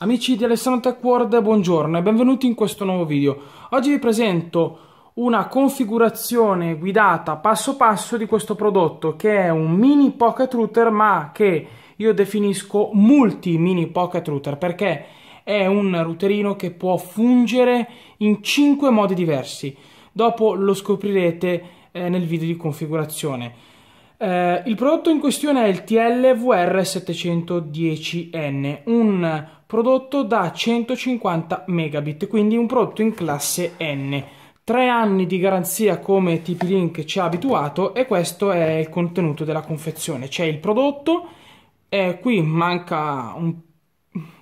Amici di Alessandro Tech World, buongiorno e benvenuti in questo nuovo video. Oggi vi presento una configurazione guidata passo passo di questo prodotto che è un mini pocket router ma che io definisco multi mini pocket router perché è un routerino che può fungere in 5 modi diversi. Dopo lo scoprirete eh, nel video di configurazione. Eh, il prodotto in questione è il TLVR710N, un prodotto da 150 megabit, quindi un prodotto in classe N. Tre anni di garanzia come TP-Link ci ha abituato e questo è il contenuto della confezione. C'è il prodotto, eh, qui manca un,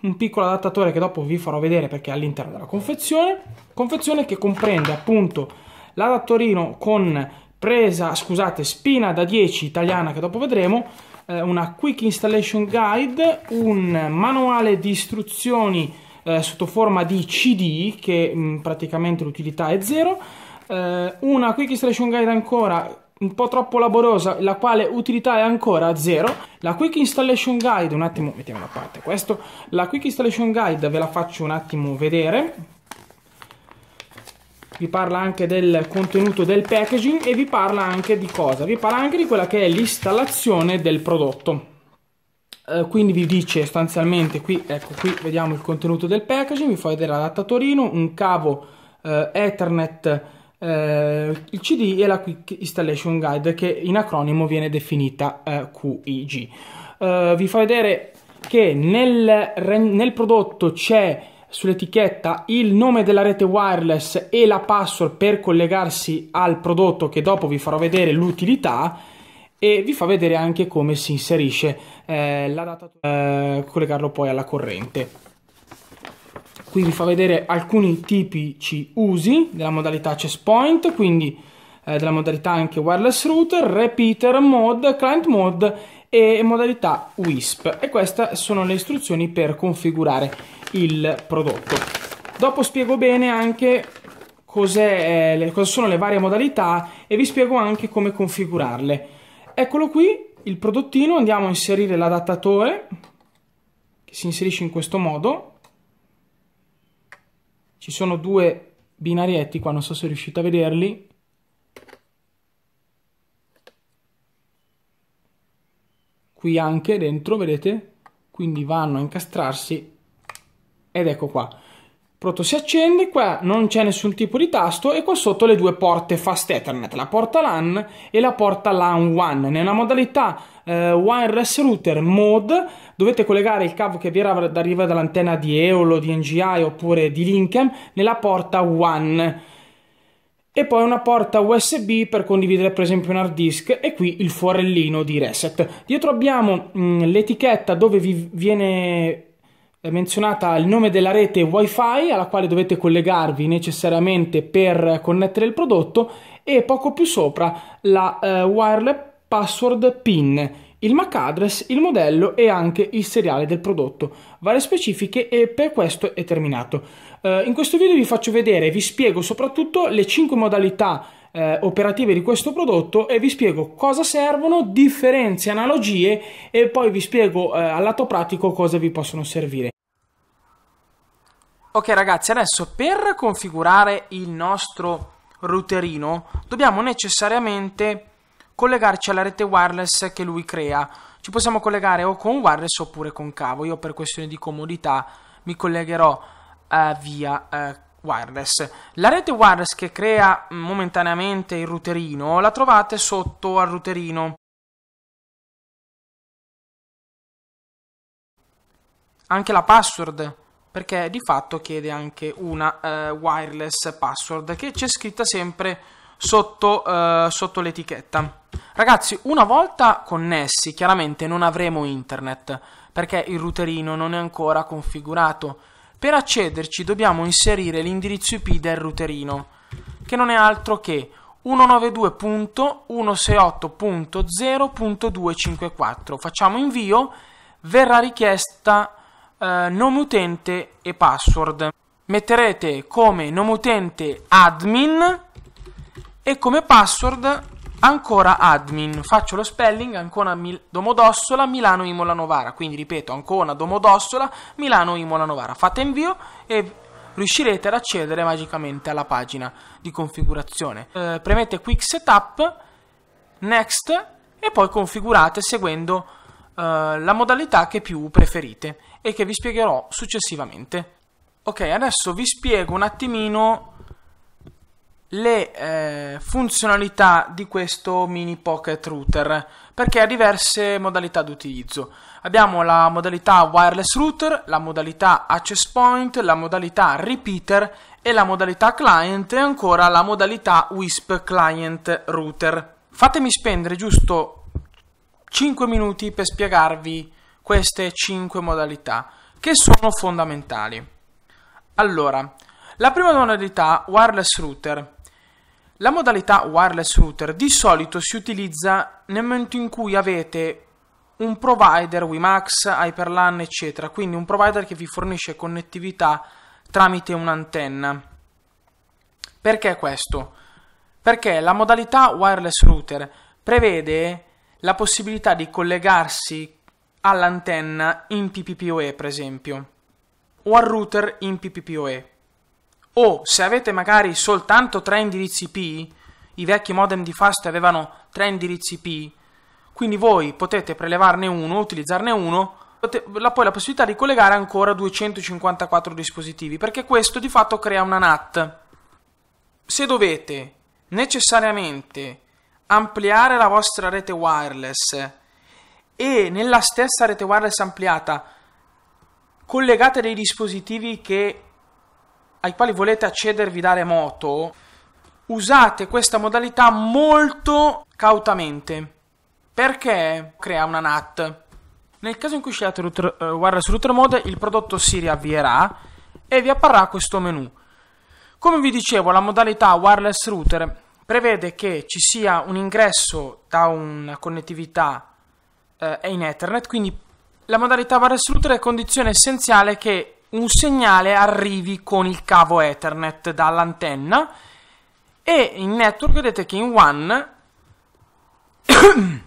un piccolo adattatore che dopo vi farò vedere perché è all'interno della confezione. Confezione che comprende appunto l'adattorino con presa, scusate, spina da 10 italiana che dopo vedremo, eh, una quick installation guide, un manuale di istruzioni eh, sotto forma di CD che mh, mm, praticamente l'utilità è zero, eh, una quick installation guide ancora un po' troppo laborosa, la quale utilità è ancora zero. La Quick Installation Guide, un attimo, mettiamo da parte questo. La Quick Installation Guide ve la faccio un attimo vedere vi parla anche del contenuto del packaging e vi parla anche di cosa? Vi parla anche di quella che è l'installazione del prodotto. Eh, quindi vi dice sostanzialmente qui, ecco qui vediamo il contenuto del packaging, vi fa vedere l'adattatorino, un cavo eh, Ethernet, eh, il CD e la Quick Installation Guide che in acronimo viene definita eh, QIG. Eh, vi fa vedere che nel, nel prodotto c'è sull'etichetta il nome della rete wireless e la password per collegarsi al prodotto che dopo vi farò vedere l'utilità e vi fa vedere anche come si inserisce eh, la data eh, collegarlo poi alla corrente qui vi fa vedere alcuni tipici usi della modalità access point quindi eh, della modalità anche wireless router repeater mode client mode e modalità WISP e queste sono le istruzioni per configurare il prodotto. Dopo spiego bene anche cos'è, eh, cosa sono le varie modalità e vi spiego anche come configurarle. Eccolo qui, il prodottino, andiamo a inserire l'adattatore che si inserisce in questo modo. Ci sono due binarietti qua, non so se riuscite a vederli, qui anche dentro, vedete? Quindi vanno a incastrarsi ed ecco qua. Proto si accende, qua non c'è nessun tipo di tasto e qua sotto le due porte fast ethernet, la porta LAN e la porta LAN1. Nella modalità eh, wireless router mode dovete collegare il cavo che vi arriva dall'antenna di Eolo, di NGI oppure di Linkem nella porta 1 e poi una porta USB per condividere per esempio un hard disk e qui il forellino di reset. Dietro abbiamo mh, mm, l'etichetta dove vi viene eh, menzionata il nome della rete wifi alla quale dovete collegarvi necessariamente per connettere il prodotto e poco più sopra la eh, wireless password pin il MAC address, il modello e anche il seriale del prodotto, varie specifiche e per questo è terminato. Eh, in questo video vi faccio vedere, vi spiego soprattutto le 5 modalità eh, operative di questo prodotto e vi spiego cosa servono, differenze, analogie e poi vi spiego eh, al lato pratico cosa vi possono servire. Ok ragazzi, adesso per configurare il nostro routerino dobbiamo necessariamente collegarci alla rete wireless che lui crea. Ci possiamo collegare o con wireless oppure con cavo. Io per questioni di comodità mi collegherò eh, via eh, wireless. La rete wireless che crea mm, momentaneamente il routerino la trovate sotto al routerino. Anche la password perché di fatto chiede anche una eh, wireless password che c'è scritta sempre sotto, uh, sotto l'etichetta. Ragazzi, una volta connessi, chiaramente non avremo internet perché il routerino non è ancora configurato. Per accederci dobbiamo inserire l'indirizzo IP del routerino, che non è altro che 192.168.0.254. Facciamo invio, verrà richiesta eh, nome utente e password. Metterete come nome utente admin e come password ancora admin, faccio lo spelling ancora Mil- Domodossola Milano Imola Novara, quindi ripeto ancora Domodossola Milano Imola Novara. Fate invio e riuscirete ad accedere magicamente alla pagina di configurazione. Eh, premete Quick Setup, Next e poi configurate seguendo eh, la modalità che più preferite e che vi spiegherò successivamente. Ok, adesso vi spiego un attimino le eh, funzionalità di questo mini pocket router perché ha diverse modalità di utilizzo abbiamo la modalità wireless router la modalità access point la modalità repeater e la modalità client e ancora la modalità wisp client router fatemi spendere giusto 5 minuti per spiegarvi queste 5 modalità che sono fondamentali allora la prima modalità wireless router la modalità wireless router di solito si utilizza nel momento in cui avete un provider WiMAX, Hyperlan, eccetera, quindi un provider che vi fornisce connettività tramite un'antenna. Perché questo? Perché la modalità wireless router prevede la possibilità di collegarsi all'antenna in PPPoE, per esempio, o al router in PPPoE o se avete magari soltanto tre indirizzi IP, i vecchi modem di Fast avevano tre indirizzi IP, quindi voi potete prelevarne uno, utilizzarne uno, la, poi la possibilità di collegare ancora 254 dispositivi, perché questo di fatto crea una NAT. Se dovete necessariamente ampliare la vostra rete wireless e nella stessa rete wireless ampliata collegate dei dispositivi che ai quali volete accedervi da remoto, usate questa modalità molto cautamente perché crea una NAT. Nel caso in cui scegliate router, uh, wireless router mode, il prodotto si riavvierà e vi apparrà questo menu. Come vi dicevo, la modalità wireless router prevede che ci sia un ingresso da una connettività uh, in Ethernet, quindi la modalità wireless router è condizione essenziale che un segnale arrivi con il cavo Ethernet dall'antenna e in network vedete che in One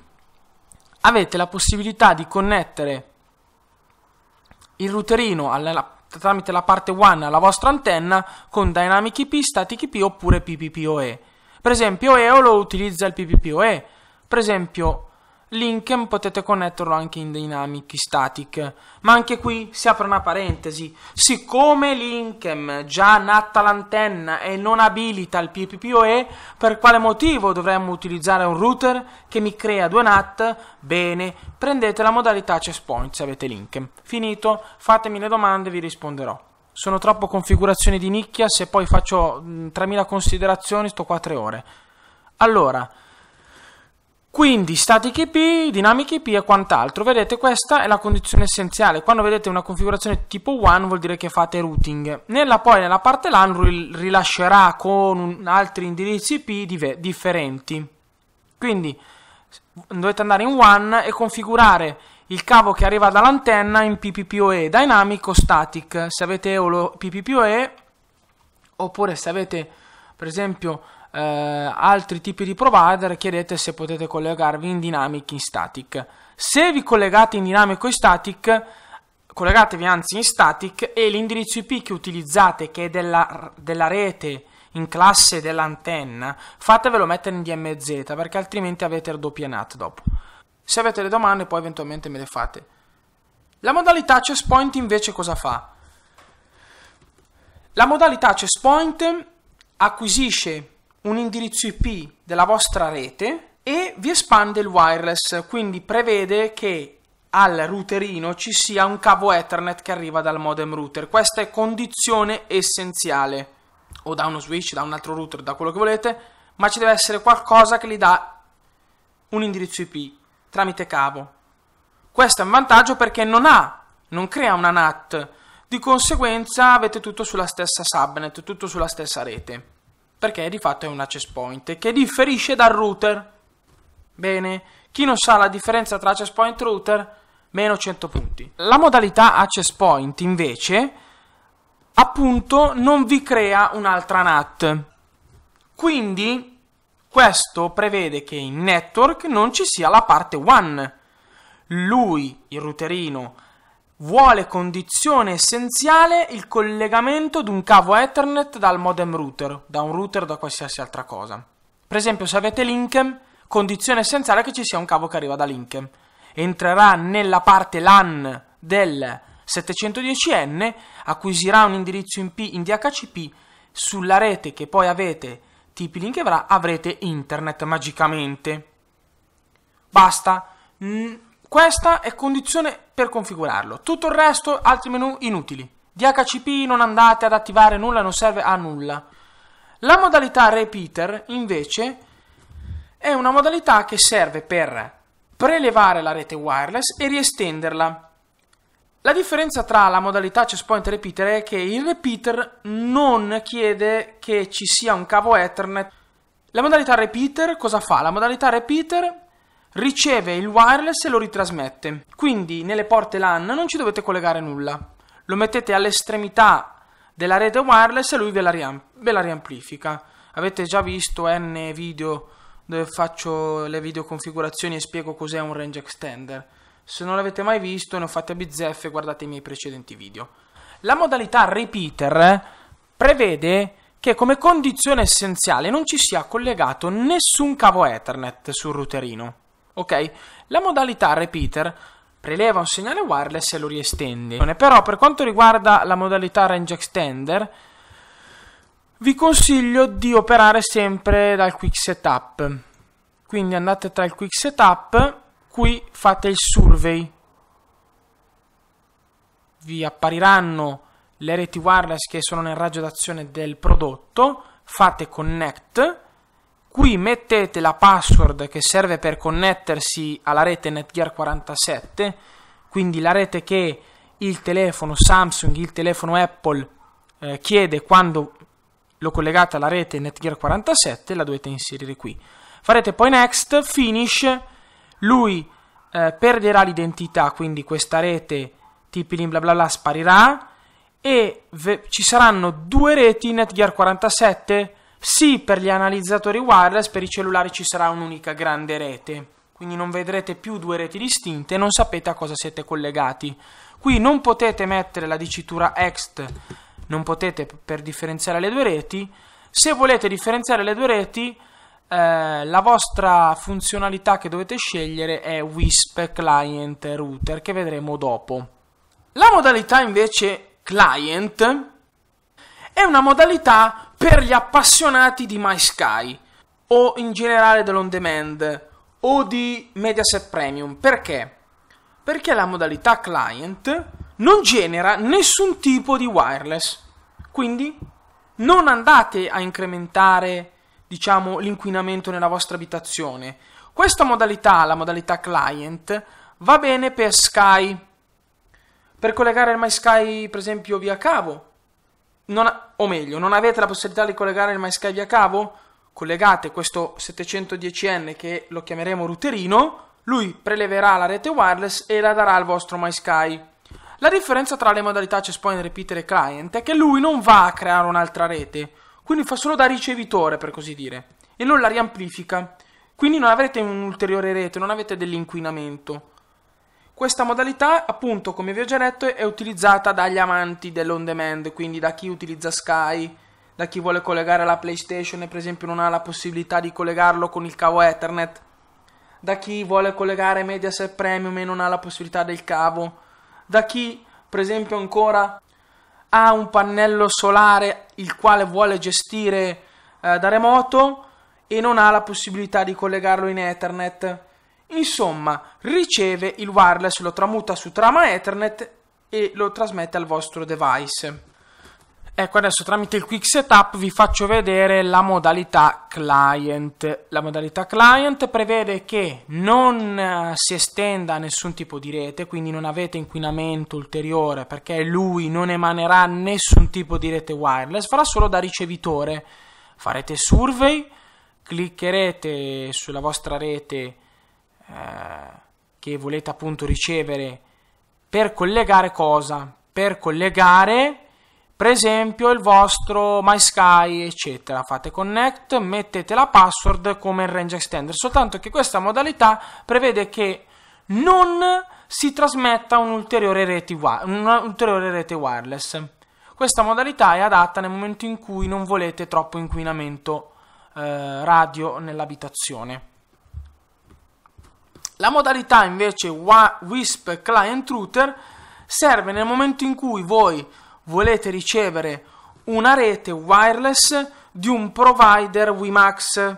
avete la possibilità di connettere il routerino alla, tramite la parte One alla vostra antenna con Dynamic IP, Static IP oppure PPPoE. Per esempio lo utilizza il PPPoE, per esempio Linken potete connetterlo anche in Dynamic Static. Ma anche qui si apre una parentesi. Siccome Linkem già natta l'antenna e non abilita il PPPoE, per quale motivo dovremmo utilizzare un router che mi crea due NAT? Bene, prendete la modalità Chesspoint se avete Linkem. Finito, fatemi le domande e vi risponderò. Sono troppo configurazioni di nicchia, se poi faccio 3000 considerazioni sto 4 ore. Allora, quindi static IP, dynamic IP e quant'altro. Vedete, questa è la condizione essenziale. Quando vedete una configurazione tipo one vuol dire che fate routing. Nella, poi nella parte LAN rilascerà con altri indirizzi IP differenti. Quindi dovete andare in one e configurare il cavo che arriva dall'antenna in PPPoE, dynamic o static. Se avete PPPoE oppure se avete per esempio eh, altri tipi di provider chiedete se potete collegarvi in dynamic in static se vi collegate in dinamico e static collegatevi anzi in static e l'indirizzo IP che utilizzate che è della, della rete in classe dell'antenna fatevelo mettere in DMZ perché altrimenti avete il doppio NAT dopo se avete le domande poi eventualmente me le fate la modalità access point invece cosa fa? La modalità access point acquisisce un indirizzo IP della vostra rete e vi espande il wireless, quindi prevede che al routerino ci sia un cavo Ethernet che arriva dal modem router. Questa è condizione essenziale. O da uno switch, da un altro router, da quello che volete, ma ci deve essere qualcosa che gli dà un indirizzo IP tramite cavo. Questo è un vantaggio perché non ha, non crea una NAT, di conseguenza avete tutto sulla stessa subnet, tutto sulla stessa rete perché di fatto è un access point che differisce dal router. Bene, chi non sa la differenza tra access point e router, meno 100 punti. La modalità access point invece, appunto, non vi crea un'altra NAT. Quindi questo prevede che in network non ci sia la parte WAN. Lui, il routerino, vuole condizione essenziale il collegamento di un cavo Ethernet dal modem router, da un router da qualsiasi altra cosa. Per esempio, se avete Linkem, condizione essenziale è che ci sia un cavo che arriva da Linkem. Entrerà nella parte LAN del 710N, acquisirà un indirizzo IP in DHCP sulla rete che poi avete TP-Link avrà, avrete internet magicamente. Basta. Questa è condizione per configurarlo. Tutto il resto, altri menu inutili. DHCP non andate ad attivare nulla, non serve a nulla. La modalità repeater, invece, è una modalità che serve per prelevare la rete wireless e riestenderla. La differenza tra la modalità chesspoint e repeater è che il repeater non chiede che ci sia un cavo Ethernet. La modalità repeater cosa fa? La modalità repeater riceve il wireless e lo ritrasmette. Quindi nelle porte LAN non ci dovete collegare nulla. Lo mettete all'estremità della rete wireless e lui ve la, riamp- ve la riamplifica. Avete già visto N video dove faccio le videoconfigurazioni e spiego cos'è un range extender. Se non l'avete mai visto, ne ho fatte a bizzeffe, guardate i miei precedenti video. La modalità repeater prevede che come condizione essenziale non ci sia collegato nessun cavo Ethernet sul routerino ok? La modalità repeater preleva un segnale wireless e lo riestende. Però per quanto riguarda la modalità range extender, vi consiglio di operare sempre dal quick setup. Quindi andate tra il quick setup, qui fate il survey. Vi appariranno le reti wireless che sono nel raggio d'azione del prodotto, fate connect Qui mettete la password che serve per connettersi alla rete Netgear 47, quindi la rete che il telefono Samsung, il telefono Apple eh, chiede quando lo collegate alla rete Netgear 47, la dovete inserire qui. Farete poi next, finish, lui eh, perderà l'identità, quindi questa rete tp bla bla bla sparirà e ve- ci saranno due reti Netgear 47 sì, per gli analizzatori wireless, per i cellulari ci sarà un'unica grande rete, quindi non vedrete più due reti distinte, non sapete a cosa siete collegati. Qui non potete mettere la dicitura ext, non potete per differenziare le due reti. Se volete differenziare le due reti, eh, la vostra funzionalità che dovete scegliere è WISP Client Router, che vedremo dopo. La modalità invece client è una modalità per gli appassionati di MySky o in generale dell'on demand o di Mediaset Premium. Perché? Perché la modalità client non genera nessun tipo di wireless. Quindi non andate a incrementare, diciamo, l'inquinamento nella vostra abitazione. Questa modalità, la modalità client, va bene per Sky, per collegare il MySky, per esempio, via cavo, ha, o meglio, non avete la possibilità di collegare il MySky via cavo? Collegate questo 710N che lo chiameremo routerino, lui preleverà la rete wireless e la darà al vostro MySky. La differenza tra le modalità Chesspoint Repeater e Client è che lui non va a creare un'altra rete, quindi fa solo da ricevitore per così dire, e non la riamplifica. Quindi non avrete un'ulteriore rete, non avete dell'inquinamento. Questa modalità, appunto, come vi ho già detto, è utilizzata dagli amanti dell'on demand, quindi da chi utilizza Sky, da chi vuole collegare la PlayStation e per esempio non ha la possibilità di collegarlo con il cavo Ethernet, da chi vuole collegare Mediaset Premium e non ha la possibilità del cavo, da chi per esempio ancora ha un pannello solare il quale vuole gestire eh, da remoto e non ha la possibilità di collegarlo in Ethernet. Insomma, riceve il wireless, lo tramuta su trama Ethernet e lo trasmette al vostro device. Ecco adesso tramite il quick setup vi faccio vedere la modalità client. La modalità client prevede che non eh, si estenda a nessun tipo di rete, quindi non avete inquinamento ulteriore perché lui non emanerà nessun tipo di rete wireless, farà solo da ricevitore. Farete survey, cliccherete sulla vostra rete eh, che volete appunto ricevere per collegare cosa? Per collegare per esempio il vostro MySky eccetera fate connect mettete la password come il range extender soltanto che questa modalità prevede che non si trasmetta un'ulteriore rete, un'ulteriore rete wireless questa modalità è adatta nel momento in cui non volete troppo inquinamento eh, radio nell'abitazione la modalità invece WISP Client Router serve nel momento in cui voi volete ricevere una rete wireless di un provider WiMAX.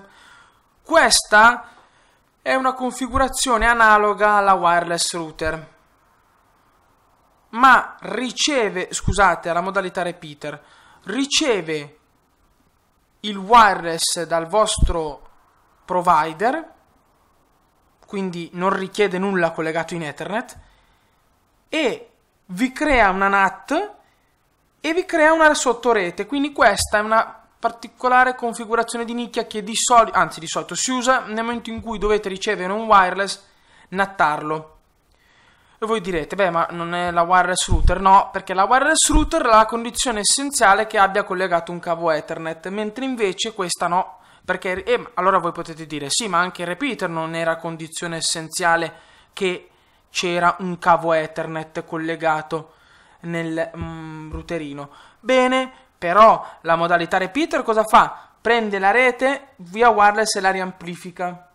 Questa è una configurazione analoga alla wireless router, ma riceve, scusate, alla modalità repeater, riceve il wireless dal vostro provider quindi non richiede nulla collegato in Ethernet, e vi crea una NAT e vi crea una sottorete, quindi questa è una particolare configurazione di nicchia che di solito, anzi di solito, si usa nel momento in cui dovete ricevere un wireless, nattarlo. E voi direte, beh, ma non è la wireless router? No, perché la wireless router ha la condizione essenziale che abbia collegato un cavo Ethernet, mentre invece questa no. Perché eh, allora voi potete dire: sì, ma anche il Repeater non era condizione essenziale che c'era un cavo Ethernet collegato nel mm, routerino. Bene, però la modalità Repeater cosa fa? Prende la rete via wireless e la riamplifica.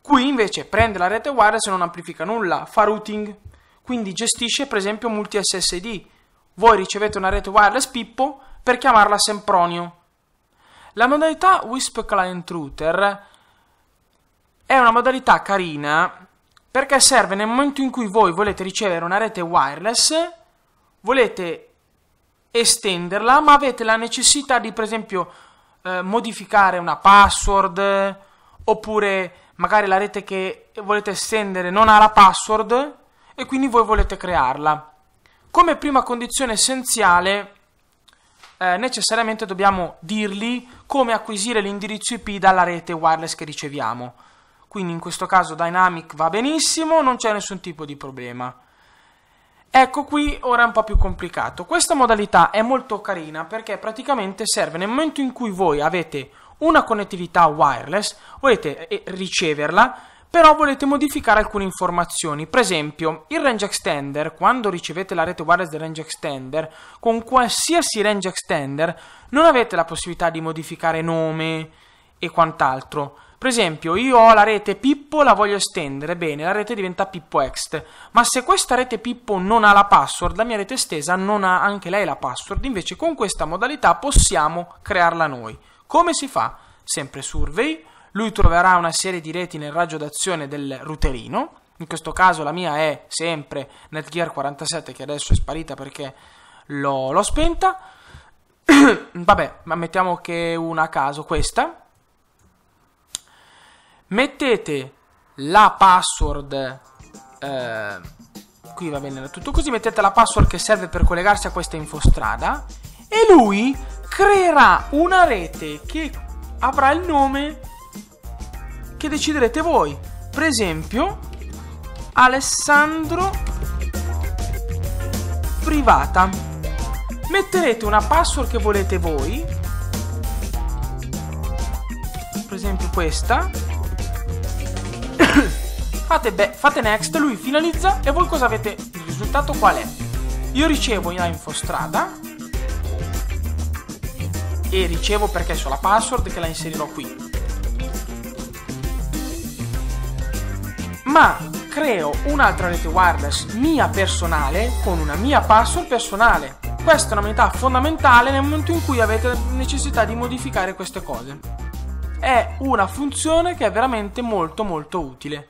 Qui invece prende la rete wireless e non amplifica nulla, fa routing, quindi gestisce per esempio multi SSD. Voi ricevete una rete wireless Pippo per chiamarla Sempronio la modalità Wisp Client Router è una modalità carina perché serve nel momento in cui voi volete ricevere una rete wireless, volete estenderla, ma avete la necessità di, per esempio, eh, modificare una password oppure magari la rete che volete estendere non ha la password e quindi voi volete crearla. Come prima condizione essenziale eh, necessariamente dobbiamo dirgli come acquisire l'indirizzo IP dalla rete wireless che riceviamo. Quindi in questo caso Dynamic va benissimo, non c'è nessun tipo di problema. Ecco qui ora è un po' più complicato. Questa modalità è molto carina perché praticamente serve nel momento in cui voi avete una connettività wireless, volete eh, riceverla, però volete modificare alcune informazioni. Per esempio, il range extender, quando ricevete la rete wireless del range extender, con qualsiasi range extender non avete la possibilità di modificare nome e quant'altro. Per esempio, io ho la rete Pippo, la voglio estendere, bene, la rete diventa Pippo Ext, ma se questa rete Pippo non ha la password, la mia rete estesa non ha anche lei la password, invece con questa modalità possiamo crearla noi. Come si fa? Sempre survey, lui troverà una serie di reti nel raggio d'azione del routerino. In questo caso la mia è sempre Netgear 47 che adesso è sparita perché l'ho, l'ho spenta. Vabbè, ma mettiamo che una a caso questa. Mettete la password. Eh, qui va bene tutto così. Mettete la password che serve per collegarsi a questa infostrada. E lui creerà una rete che avrà il nome che deciderete voi. Per esempio, Alessandro privata. Metterete una password che volete voi, per esempio questa. fate, be- fate next, lui finalizza e voi cosa avete? Il risultato qual è? Io ricevo la infostrada e ricevo perché ho la password che la inserirò qui ma creo un'altra rete wireless mia personale con una mia password personale. Questa è una metà fondamentale nel momento in cui avete necessità di modificare queste cose. È una funzione che è veramente molto molto utile.